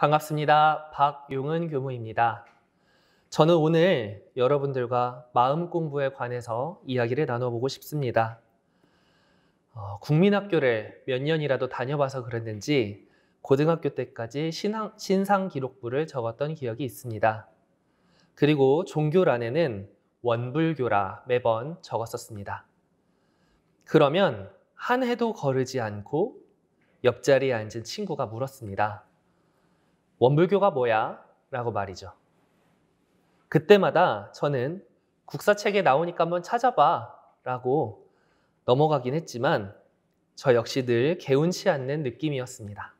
반갑습니다. 박용은 교무입니다. 저는 오늘 여러분들과 마음 공부에 관해서 이야기를 나눠보고 싶습니다. 어, 국민학교를 몇 년이라도 다녀봐서 그랬는지 고등학교 때까지 신상, 신상 기록부를 적었던 기억이 있습니다. 그리고 종교란에는 원불교라 매번 적었었습니다. 그러면 한 해도 거르지 않고 옆자리에 앉은 친구가 물었습니다. 원불교가 뭐야? 라고 말이죠. 그때마다 저는 국사책에 나오니까 한번 찾아봐 라고 넘어가긴 했지만 저 역시 늘 개운치 않는 느낌이었습니다.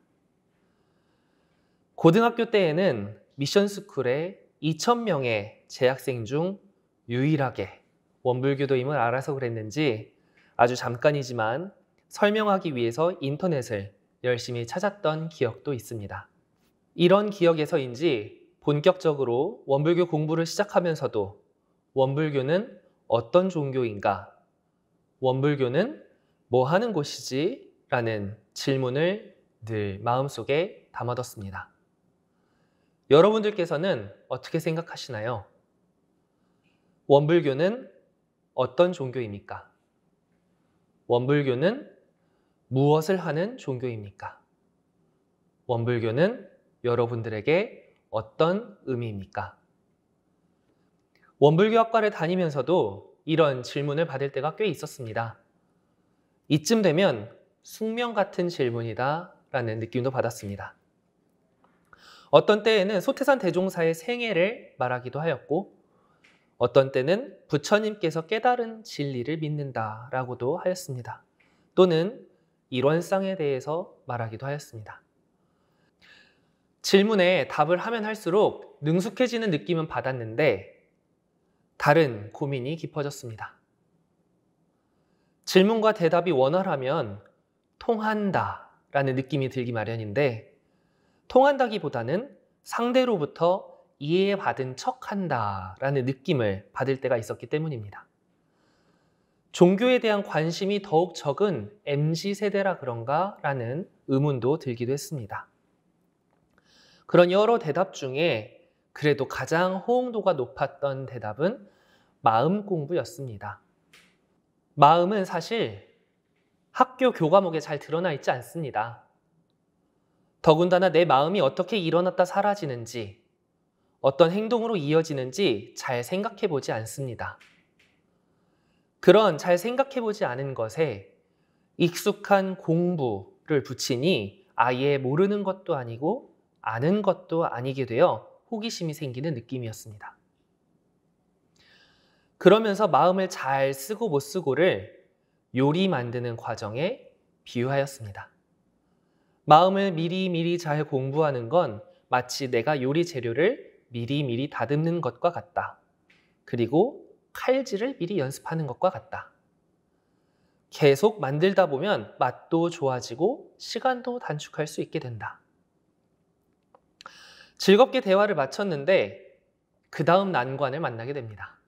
고등학교 때에는 미션스쿨에 2,000명의 재학생 중 유일하게 원불교도임을 알아서 그랬는지 아주 잠깐이지만 설명하기 위해서 인터넷을 열심히 찾았던 기억도 있습니다. 이런 기억에서인지 본격적으로 원불교 공부를 시작하면서도 원불교는 어떤 종교인가? 원불교는 뭐 하는 곳이지? 라는 질문을 늘 마음속에 담아뒀습니다. 여러분들께서는 어떻게 생각하시나요? 원불교는 어떤 종교입니까? 원불교는 무엇을 하는 종교입니까? 원불교는 여러분들에게 어떤 의미입니까? 원불교학과를 다니면서도 이런 질문을 받을 때가 꽤 있었습니다. 이쯤 되면 숙명 같은 질문이다 라는 느낌도 받았습니다. 어떤 때에는 소태산 대종사의 생애를 말하기도 하였고 어떤 때는 부처님께서 깨달은 진리를 믿는다 라고도 하였습니다. 또는 일원상에 대해서 말하기도 하였습니다. 질문에 답을 하면 할수록 능숙해지는 느낌은 받았는데 다른 고민이 깊어졌습니다. 질문과 대답이 원활하면 통한다 라는 느낌이 들기 마련인데 통한다기보다는 상대로부터 이해받은 척한다 라는 느낌을 받을 때가 있었기 때문입니다. 종교에 대한 관심이 더욱 적은 MZ세대라 그런가 라는 의문도 들기도 했습니다. 그런 여러 대답 중에 그래도 가장 호응도가 높았던 대답은 마음 공부였습니다. 마음은 사실 학교 교과목에 잘 드러나 있지 않습니다. 더군다나 내 마음이 어떻게 일어났다 사라지는지, 어떤 행동으로 이어지는지 잘 생각해 보지 않습니다. 그런 잘 생각해 보지 않은 것에 익숙한 공부를 붙이니 아예 모르는 것도 아니고 아는 것도 아니게 되어 호기심이 생기는 느낌이었습니다. 그러면서 마음을 잘 쓰고 못 쓰고를 요리 만드는 과정에 비유하였습니다. 마음을 미리미리 잘 공부하는 건 마치 내가 요리 재료를 미리미리 다듬는 것과 같다. 그리고 칼질을 미리 연습하는 것과 같다. 계속 만들다 보면 맛도 좋아지고 시간도 단축할 수 있게 된다. 즐겁게 대화를 마쳤는데 그 다음 난관을 만나게 됩니다.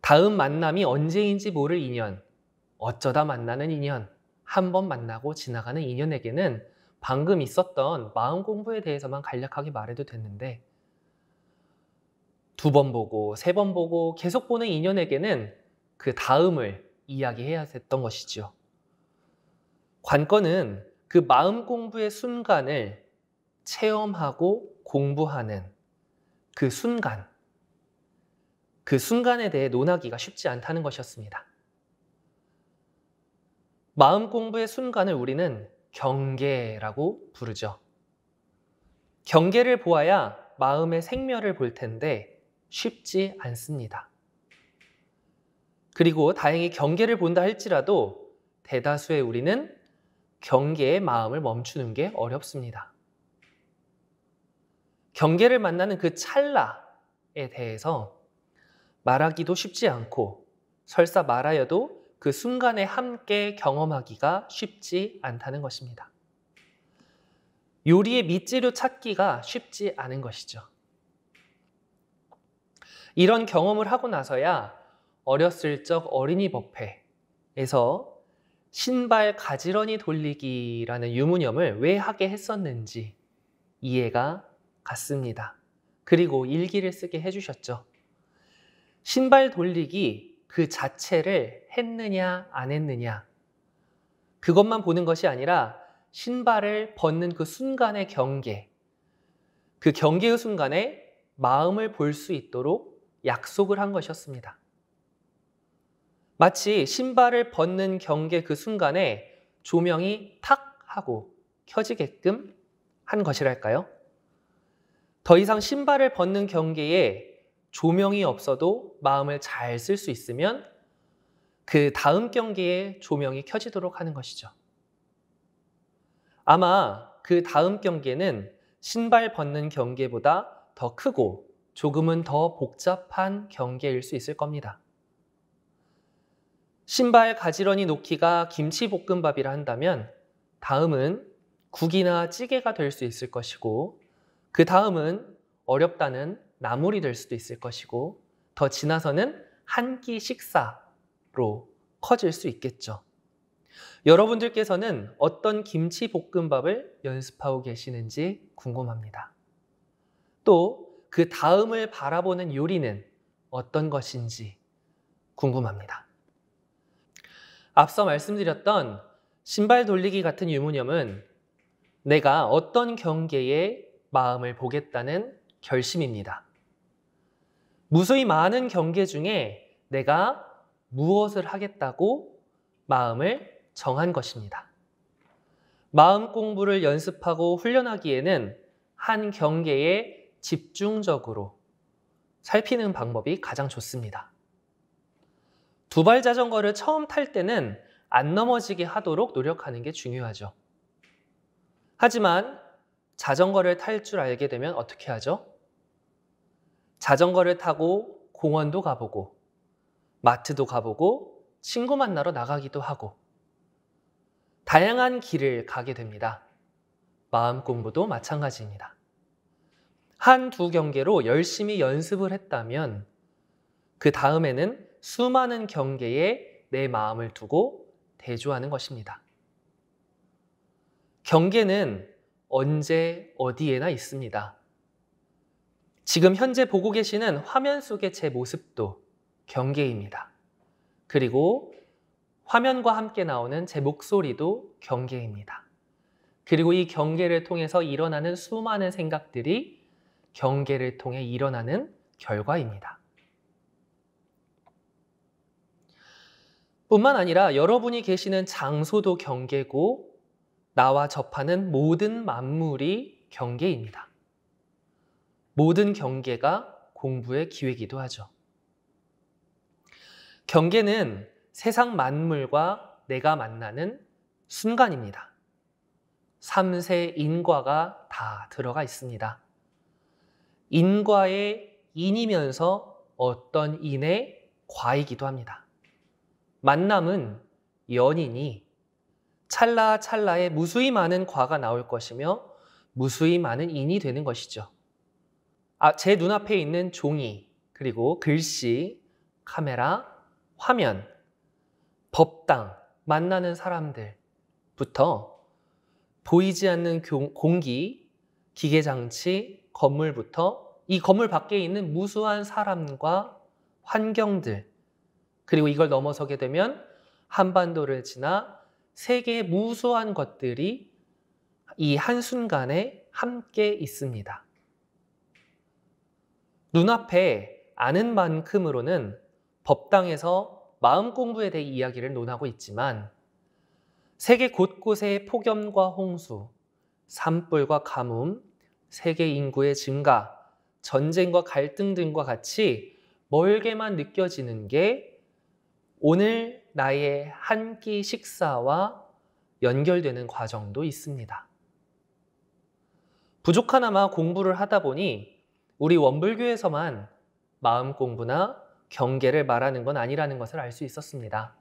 다음 만남이 언제인지 모를 인연, 어쩌다 만나는 인연, 한 번 만나고 지나가는 인연에게는 방금 있었던 마음 공부에 대해서만 간략하게 말해도 됐는데 두 번 보고 세 번 보고 계속 보는 인연에게는 그 다음을 이야기해야 했던 것이지요. 관건은 그 마음 공부의 순간을 체험하고 공부하는 그 순간, 그 순간에 대해 논하기가 쉽지 않다는 것이었습니다. 마음 공부의 순간을 우리는 경계라고 부르죠. 경계를 보아야 마음의 생멸을 볼 텐데 쉽지 않습니다. 그리고 다행히 경계를 본다 할지라도 대다수의 우리는 경계의 마음을 멈추는 게 어렵습니다. 경계를 만나는 그 찰나에 대해서 말하기도 쉽지 않고 설사 말하여도 그 순간에 함께 경험하기가 쉽지 않다는 것입니다. 요리의 밑지로 찾기가 쉽지 않은 것이죠. 이런 경험을 하고 나서야 어렸을 적 어린이 법회에서 신발 가지런히 돌리기라는 유무념을 왜 하게 했었는지 이해가 같습니다. 그리고 일기를 쓰게 해주셨죠. 신발 돌리기 그 자체를 했느냐, 안 했느냐. 그것만 보는 것이 아니라 신발을 벗는 그 순간의 경계. 그 경계의 순간에 마음을 볼 수 있도록 약속을 한 것이었습니다. 마치 신발을 벗는 경계 그 순간에 조명이 탁 하고 켜지게끔 한 것이랄까요? 더 이상 신발을 벗는 경계에 조명이 없어도 마음을 잘 쓸 수 있으면 그 다음 경계에 조명이 켜지도록 하는 것이죠. 아마 그 다음 경계는 신발 벗는 경계보다 더 크고 조금은 더 복잡한 경계일 수 있을 겁니다. 신발 가지런히 놓기가 김치볶음밥이라 한다면 다음은 국이나 찌개가 될 수 있을 것이고 그 다음은 어렵다는 나물이 될 수도 있을 것이고 더 지나서는 한 끼 식사로 커질 수 있겠죠. 여러분들께서는 어떤 김치 볶음밥을 연습하고 계시는지 궁금합니다. 또 그 다음을 바라보는 요리는 어떤 것인지 궁금합니다. 앞서 말씀드렸던 신발 돌리기 같은 유무념은 내가 어떤 경계에 마음을 보겠다는 결심입니다. 무수히 많은 경계 중에 내가 무엇을 하겠다고 마음을 정한 것입니다. 마음 공부를 연습하고 훈련하기에는 한 경계에 집중적으로 살피는 방법이 가장 좋습니다. 두발 자전거를 처음 탈 때는 안 넘어지게 하도록 노력하는 게 중요하죠. 하지만 자전거를 탈 줄 알게 되면 어떻게 하죠? 자전거를 타고 공원도 가보고, 마트도 가보고, 친구 만나러 나가기도 하고, 다양한 길을 가게 됩니다. 마음 공부도 마찬가지입니다. 한 두 경계로 열심히 연습을 했다면, 그 다음에는 수많은 경계에 내 마음을 두고 대조하는 것입니다. 경계는 언제 어디에나 있습니다. 지금 현재 보고 계시는 화면 속의 제 모습도 경계입니다. 그리고 화면과 함께 나오는 제 목소리도 경계입니다. 그리고 이 경계를 통해서 일어나는 수많은 생각들이 경계를 통해 일어나는 결과입니다. 뿐만 아니라 여러분이 계시는 장소도 경계고 나와 접하는 모든 만물이 경계입니다. 모든 경계가 공부의 기회이기도 하죠. 경계는 세상 만물과 내가 만나는 순간입니다. 삼세 인과가 다 들어가 있습니다. 인과의 인이면서 어떤 인의 과이기도 합니다. 만남은 연인이 찰나찰나에 무수히 많은 과가 나올 것이며 무수히 많은 인이 되는 것이죠. 아, 제 눈앞에 있는 종이, 그리고 글씨, 카메라, 화면, 법당, 만나는 사람들부터 보이지 않는 공기, 기계장치, 건물부터 이 건물 밖에 있는 무수한 사람과 환경들, 그리고 이걸 넘어서게 되면 한반도를 지나 세계의 무수한 것들이 이 한순간에 함께 있습니다. 눈앞에 아는 만큼으로는 법당에서 마음 공부에 대해 이야기를 논하고 있지만 세계 곳곳의 폭염과 홍수, 산불과 가뭄, 세계 인구의 증가, 전쟁과 갈등 등과 같이 멀게만 느껴지는 게 오늘 나의 한 끼 식사와 연결되는 과정도 있습니다. 부족하나마 공부를 하다 보니 우리 원불교에서만 마음 공부나 경계를 말하는 건 아니라는 것을 알 수 있었습니다.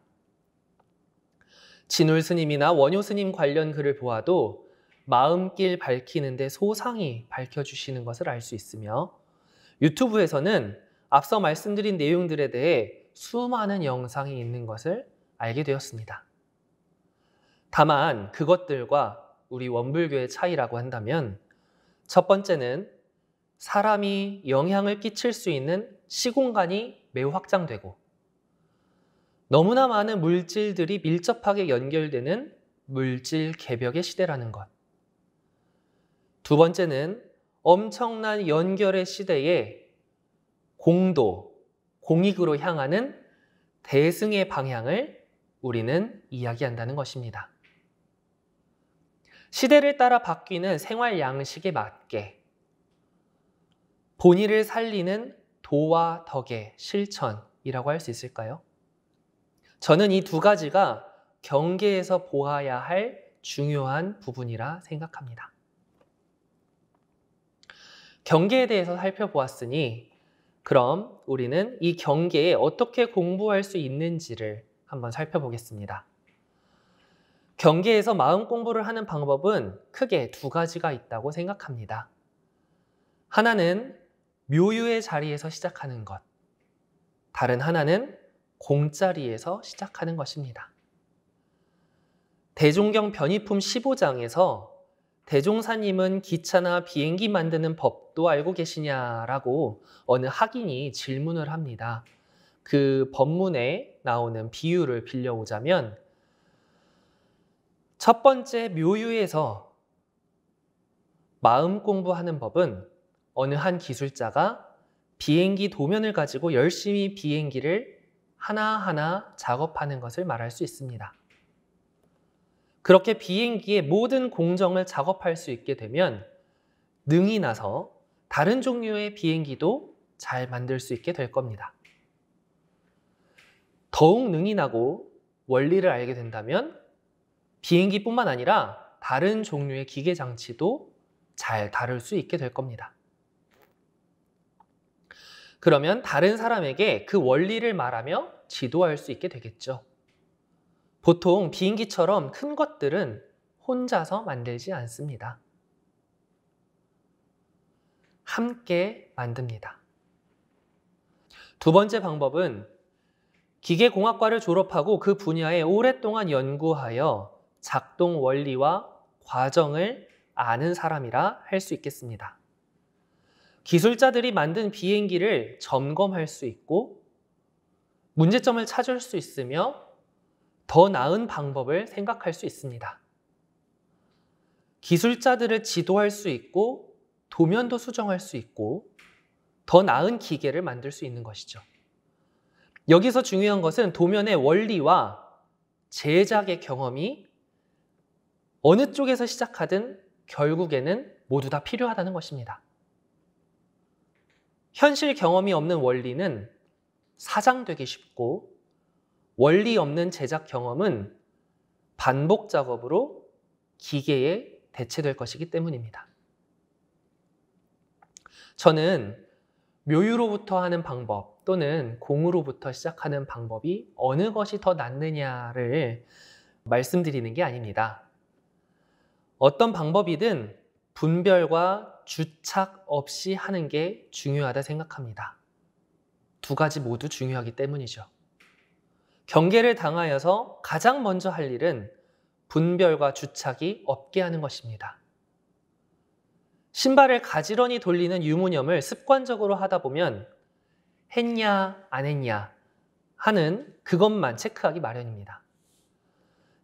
진울 스님이나 원효 스님 관련 글을 보아도 마음길 밝히는데 소상히 밝혀주시는 것을 알 수 있으며 유튜브에서는 앞서 말씀드린 내용들에 대해 수많은 영상이 있는 것을 알게 되었습니다. 다만 그것들과 우리 원불교의 차이라고 한다면 첫 번째는 사람이 영향을 끼칠 수 있는 시공간이 매우 확장되고 너무나 많은 물질들이 밀접하게 연결되는 물질 개벽의 시대라는 것. 두 번째는 엄청난 연결의 시대에 공도, 공익으로 향하는 대승의 방향을 우리는 이야기한다는 것입니다. 시대를 따라 바뀌는 생활 양식에 맞게 본의를 살리는 도와 덕의 실천이라고 할 수 있을까요? 저는 이 두 가지가 경계에서 보아야 할 중요한 부분이라 생각합니다. 경계에 대해서 살펴보았으니 그럼 우리는 이 경계에 어떻게 공부할 수 있는지를 한번 살펴보겠습니다. 경계에서 마음 공부를 하는 방법은 크게 두 가지가 있다고 생각합니다. 하나는 묘유의 자리에서 시작하는 것, 다른 하나는 공자리에서 시작하는 것입니다. 대종경 변이품 15장에서 대종사님은 기차나 비행기 만드는 법 법도 알고 계시냐라고 어느 학인이 질문을 합니다. 그 법문에 나오는 비유를 빌려오자면 첫 번째 묘유에서 마음 공부하는 법은 어느 한 기술자가 비행기 도면을 가지고 열심히 비행기를 하나하나 작업하는 것을 말할 수 있습니다. 그렇게 비행기의 모든 공정을 작업할 수 있게 되면 능이 나서 다른 종류의 비행기도 잘 만들 수 있게 될 겁니다. 더욱 능이 나고 원리를 알게 된다면 비행기뿐만 아니라 다른 종류의 기계 장치도 잘 다룰 수 있게 될 겁니다. 그러면 다른 사람에게 그 원리를 말하며 지도할 수 있게 되겠죠. 보통 비행기처럼 큰 것들은 혼자서 만들지 않습니다. 함께 만듭니다. 두 번째 방법은 기계공학과를 졸업하고 그 분야에 오랫동안 연구하여 작동 원리와 과정을 아는 사람이라 할 수 있겠습니다. 기술자들이 만든 비행기를 점검할 수 있고 문제점을 찾을 수 있으며 더 나은 방법을 생각할 수 있습니다. 기술자들을 지도할 수 있고 도면도 수정할 수 있고 더 나은 기계를 만들 수 있는 것이죠. 여기서 중요한 것은 도면의 원리와 제작의 경험이 어느 쪽에서 시작하든 결국에는 모두 다 필요하다는 것입니다. 현실 경험이 없는 원리는 사장되기 쉽고 원리 없는 제작 경험은 반복 작업으로 기계에 대체될 것이기 때문입니다. 저는 묘유로부터 하는 방법 또는 공으로부터 시작하는 방법이 어느 것이 더 낫느냐를 말씀드리는 게 아닙니다. 어떤 방법이든 분별과 주착 없이 하는 게 중요하다 생각합니다. 두 가지 모두 중요하기 때문이죠. 경계를 당하여서 가장 먼저 할 일은 분별과 주착이 없게 하는 것입니다. 신발을 가지런히 돌리는 유무념을 습관적으로 하다 보면 했냐, 안 했냐 하는 그것만 체크하기 마련입니다.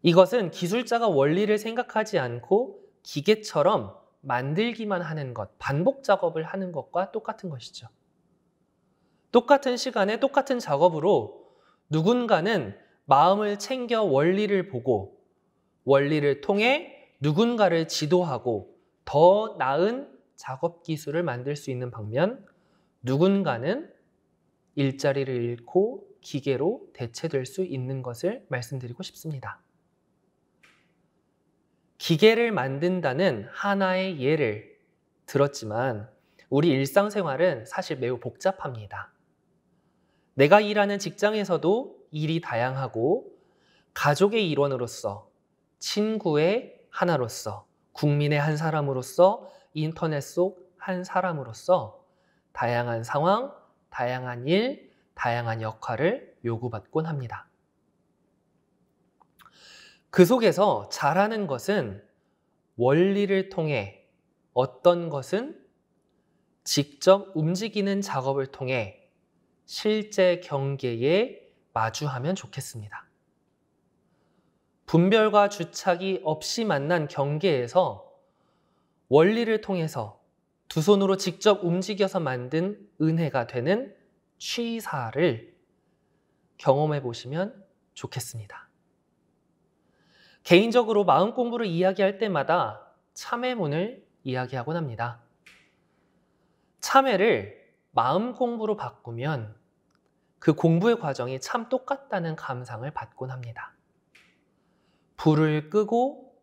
이것은 기술자가 원리를 생각하지 않고 기계처럼 만들기만 하는 것, 반복 작업을 하는 것과 똑같은 것이죠. 똑같은 시간에 똑같은 작업으로 누군가는 마음을 챙겨 원리를 보고 원리를 통해 누군가를 지도하고 더 나은 작업 기술을 만들 수 있는 방면 누군가는 일자리를 잃고 기계로 대체될 수 있는 것을 말씀드리고 싶습니다. 기계를 만든다는 하나의 예를 들었지만 우리 일상생활은 사실 매우 복잡합니다. 내가 일하는 직장에서도 일이 다양하고 가족의 일원으로서 친구의 하나로서 국민의 한 사람으로서 인터넷 속 한 사람으로서 다양한 상황, 다양한 일, 다양한 역할을 요구받곤 합니다. 그 속에서 잘하는 것은 원리를 통해 어떤 것은 직접 움직이는 작업을 통해 실제 경계에 마주하면 좋겠습니다. 분별과 주착이 없이 만난 경계에서 원리를 통해서 두 손으로 직접 움직여서 만든 은혜가 되는 취사를 경험해 보시면 좋겠습니다. 개인적으로 마음 공부를 이야기할 때마다 참회문을 이야기하곤 합니다. 참회를 마음 공부로 바꾸면 그 공부의 과정이 참 똑같다는 감상을 받곤 합니다. 불을 끄고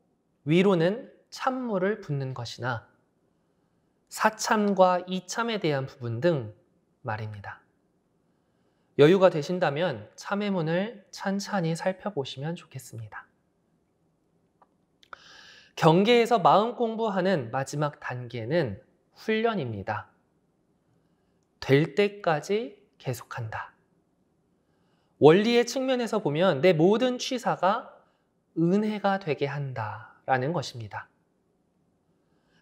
위로는 찬물을 붓는 것이나 사참과 이참에 대한 부분 등 말입니다. 여유가 되신다면 참회문을 찬찬히 살펴보시면 좋겠습니다. 경계에서 마음 공부하는 마지막 단계는 훈련입니다. 될 때까지 계속한다. 원리의 측면에서 보면 내 모든 취사가 은혜가 되게 한다라는 것입니다.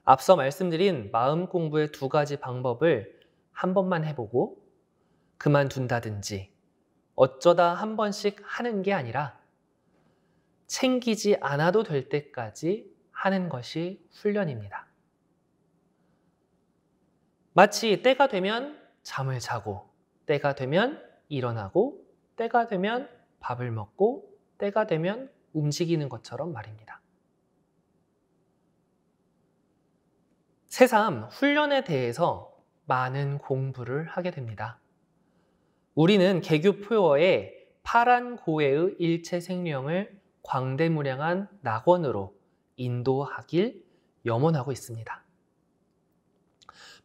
앞서 말씀드린 마음 공부의 두 가지 방법을 한 번만 해보고 그만둔다든지 어쩌다 한 번씩 하는 게 아니라 챙기지 않아도 될 때까지 하는 것이 훈련입니다. 마치 때가 되면 잠을 자고, 때가 되면 일어나고, 때가 되면 밥을 먹고, 때가 되면 움직이는 것처럼 말입니다. 새삼 훈련에 대해서 많은 공부를 하게 됩니다. 우리는 개교 표어의 파란 고해의 일체 생명을 광대무량한 낙원으로 인도하길 염원하고 있습니다.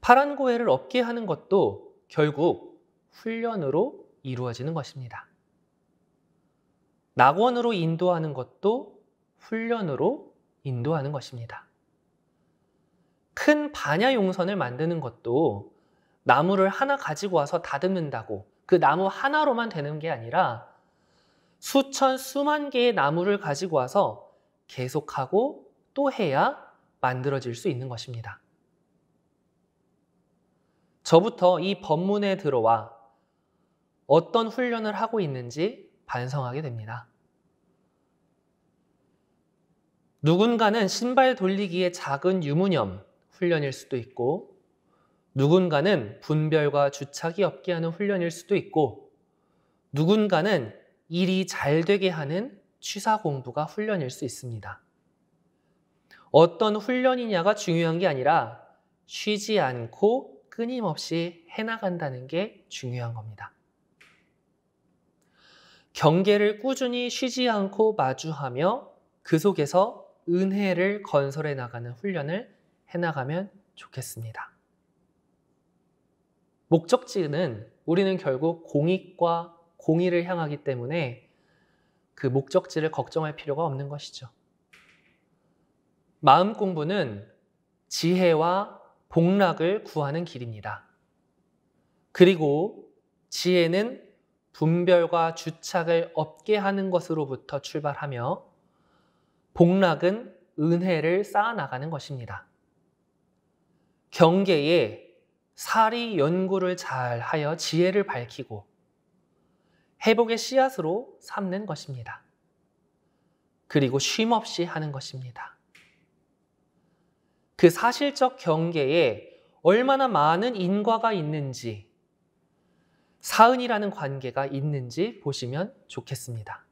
파란 고해를 얻게 하는 것도 결국 훈련으로 이루어지는 것입니다. 낙원으로 인도하는 것도 훈련으로 인도하는 것입니다. 큰 반야 용선을 만드는 것도 나무를 하나 가지고 와서 다듬는다고 그 나무 하나로만 되는 게 아니라 수천, 수만 개의 나무를 가지고 와서 계속하고 또 해야 만들어질 수 있는 것입니다. 저부터 이 법문에 들어와 어떤 훈련을 하고 있는지 반성하게 됩니다. 누군가는 신발 돌리기의 작은 유무념 훈련일 수도 있고, 누군가는 분별과 주착이 없게 하는 훈련일 수도 있고, 누군가는 일이 잘 되게 하는 취사 공부가 훈련일 수 있습니다. 어떤 훈련이냐가 중요한 게 아니라 쉬지 않고 끊임없이 해나간다는 게 중요한 겁니다. 경계를 꾸준히 쉬지 않고 마주하며 그 속에서 은혜를 건설해 나가는 훈련을 해 나가면 좋겠습니다. 목적지는 우리는 결국 공익과 공의를 향하기 때문에 그 목적지를 걱정할 필요가 없는 것이죠. 마음 공부는 지혜와 복락을 구하는 길입니다. 그리고 지혜는 분별과 주착을 없게 하는 것으로부터 출발하며 복락은 은혜를 쌓아나가는 것입니다. 경계에 사리 연구를 잘하여 지혜를 밝히고 회복의 씨앗으로 삼는 것입니다. 그리고 쉼없이 하는 것입니다. 그 사실적 경계에 얼마나 많은 인과가 있는지, 사은이라는 관계가 있는지 보시면 좋겠습니다.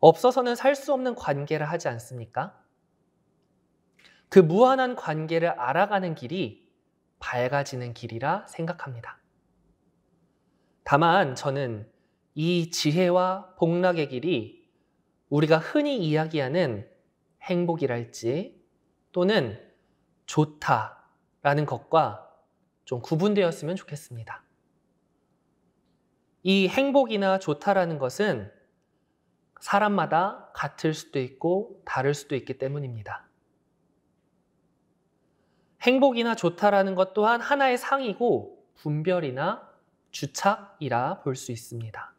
없어서는 살 수 없는 관계를 하지 않습니까? 그 무한한 관계를 알아가는 길이 밝아지는 길이라 생각합니다. 다만 저는 이 지혜와 복락의 길이 우리가 흔히 이야기하는 행복이랄지 또는 좋다라는 것과 좀 구분되었으면 좋겠습니다. 이 행복이나 좋다라는 것은 사람마다 같을 수도 있고 다를 수도 있기 때문입니다. 행복이나 좋다라는 것 또한 하나의 상이고 분별이나 주착이라 볼 수 있습니다.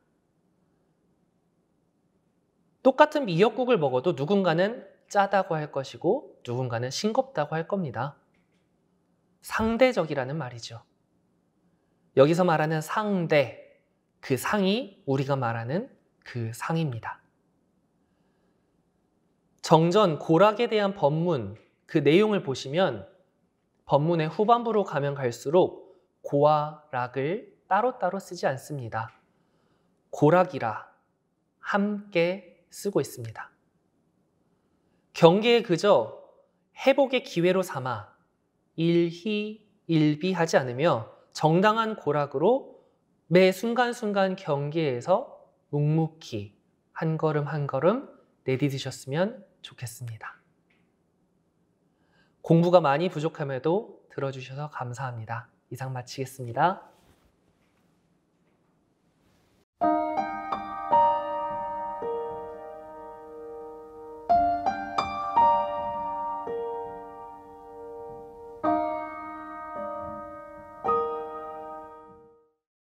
똑같은 미역국을 먹어도 누군가는 짜다고 할 것이고 누군가는 싱겁다고 할 겁니다. 상대적이라는 말이죠. 여기서 말하는 상대, 그 상이 우리가 말하는 그 상입니다. 정전 고락에 대한 법문 그 내용을 보시면 법문의 후반부로 가면 갈수록 고와 락을 따로따로 쓰지 않습니다. 고락이라 함께 쓰고 있습니다. 경계에 그저 회복의 기회로 삼아 일희 일비하지 않으며 정당한 고락으로 매 순간순간 경계에서 묵묵히 한 걸음 한 걸음 내딛으셨으면 좋겠습니다. 공부가 많이 부족함에도 들어주셔서 감사합니다. 이상 마치겠습니다.